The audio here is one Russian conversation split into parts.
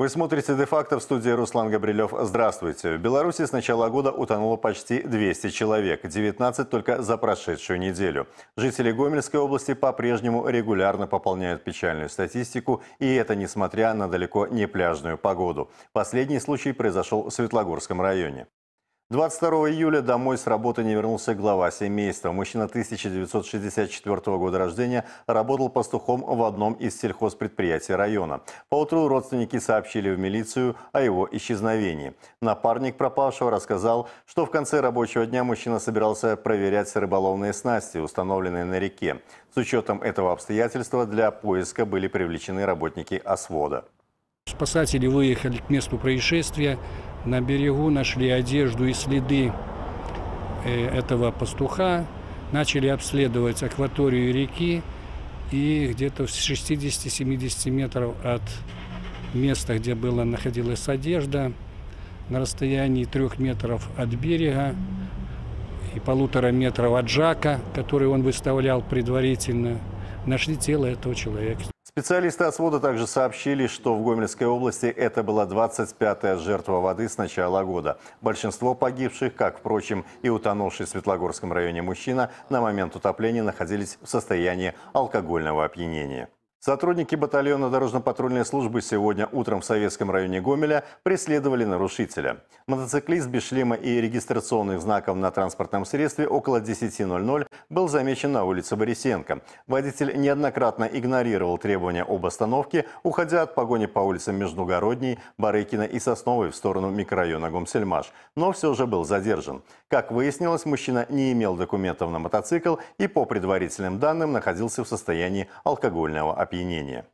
Вы смотрите «Де-факто» в студии Руслан Габрилев. Здравствуйте. В Беларуси с начала года утонуло почти 200 человек, 19 только за прошедшую неделю. Жители Гомельской области по-прежнему регулярно пополняют печальную статистику, и это несмотря на далеко не пляжную погоду. Последний случай произошел в Светлогорском районе. 22 июля домой с работы не вернулся глава семейства. Мужчина 1964 года рождения работал пастухом в одном из сельхозпредприятий района. Поутру родственники сообщили в милицию о его исчезновении. Напарник пропавшего рассказал, что в конце рабочего дня мужчина собирался проверять рыболовные снасти, установленные на реке. С учетом этого обстоятельства для поиска были привлечены работники освода. Спасатели выехали к месту происшествия. На берегу нашли одежду и следы э, этого пастуха, начали обследовать акваторию реки, и где-то в 60-70 метров от места, где была, находилась одежда, на расстоянии трех метров от берега и полутора метров от жака, который он выставлял предварительно, нашли тело этого человека. Специалисты от также сообщили, что в Гомельской области это была 25-я жертва воды с начала года. Большинство погибших, как, впрочем, и утонувший в Светлогорском районе мужчина, на момент утопления находились в состоянии алкогольного опьянения. Сотрудники батальона дорожно-патрульной службы сегодня утром в советском районе Гомеля преследовали нарушителя. Мотоциклист без шлема и регистрационных знаков на транспортном средстве около 10.00 был замечен на улице Борисенко. Водитель неоднократно игнорировал требования об остановке, уходя от погони по улицам Междугородней, Барыкина и Сосновой в сторону микрорайона Гомсельмаш, но все же был задержан. Как выяснилось, мужчина не имел документов на мотоцикл и, по предварительным данным, находился в состоянии алкогольного опьянения опьянения.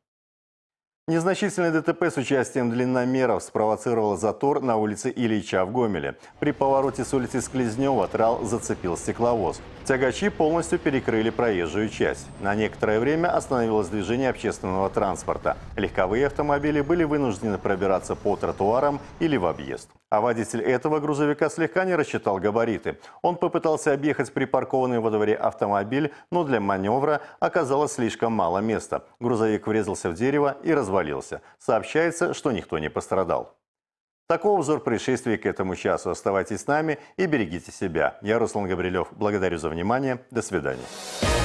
Незначительное ДТП с участием длинномеров спровоцировало затор на улице Ильича в Гомеле. При повороте с улицы Склизнева трал зацепил стекловоз. Тягачи полностью перекрыли проезжую часть. На некоторое время остановилось движение общественного транспорта. Легковые автомобили были вынуждены пробираться по тротуарам или в объезд. А водитель этого грузовика слегка не рассчитал габариты. Он попытался объехать припаркованный во дворе автомобиль, но для маневра оказалось слишком мало места. Грузовик врезался в дерево и развалился. Сообщается, что никто не пострадал. Такого обзор происшествий к этому часу. Оставайтесь с нами и берегите себя. Я Руслан Габрилев. Благодарю за внимание. До свидания.